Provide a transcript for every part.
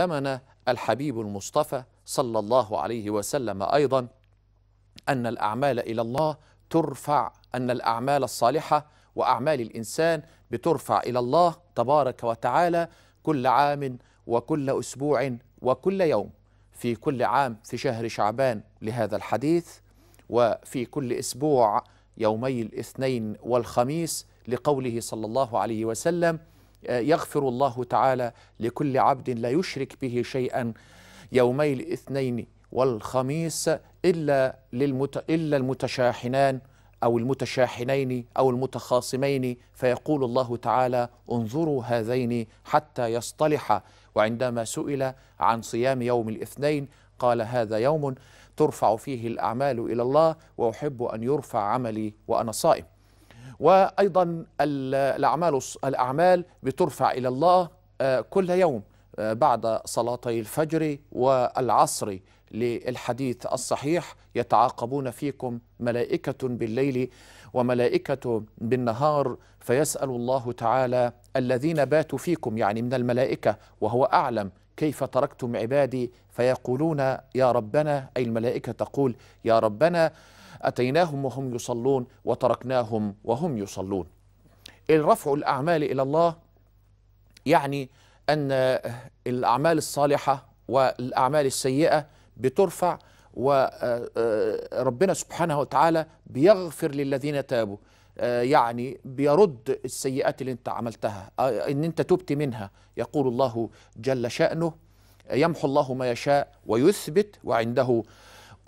أمن الحبيب المصطفى صلى الله عليه وسلم أيضا أن الأعمال إلى الله ترفع أن الأعمال الصالحة وأعمال الإنسان بترفع إلى الله تبارك وتعالى كل عام وكل أسبوع وكل يوم في كل عام في شهر شعبان لهذا الحديث وفي كل أسبوع يومي الاثنين والخميس لقوله صلى الله عليه وسلم يغفر الله تعالى لكل عبد لا يشرك به شيئا يومي الاثنين والخميس إلا, للمت... إلا المتشاحنان أو المتشاحنين أو المتخاصمين فيقول الله تعالى انظروا هذين حتى يصطلحا وعندما سئل عن صيام يوم الاثنين قال هذا يوم ترفع فيه الأعمال إلى الله وأحب أن يرفع عملي وأنا صائم وايضا الاعمال الاعمال بترفع الى الله آه، كل يوم آه، بعد صلاتي الفجر والعصر للحديث الصحيح يتعاقبون فيكم ملائكة بالليل وملائكة بالنهار فيسأل الله تعالى الذين باتوا فيكم يعني من الملائكة وهو أعلم كيف تركتم عبادي فيقولون يا ربنا أي الملائكة تقول يا ربنا أتيناهم وهم يصلون وتركناهم وهم يصلون الرفع الأعمال إلى الله يعني أن الأعمال الصالحة والأعمال السيئة بترفع وربنا آه، آه، سبحانه وتعالى بيغفر للذين تابوا آه، يعني بيرد السيئات اللي انت عملتها ان انت تبت منها يقول الله جل شأنه يمحو الله ما يشاء ويثبت وعنده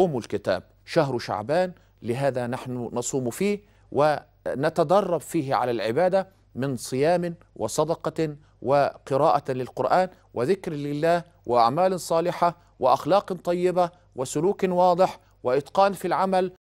أم الكتاب شهر شعبان لهذا نحن نصوم فيه ونتدرب فيه على العباده من صيام وصدقه وقراءه للقران وذكر لله واعمال صالحه واخلاق طيبه وسلوك واضح واتقان في العمل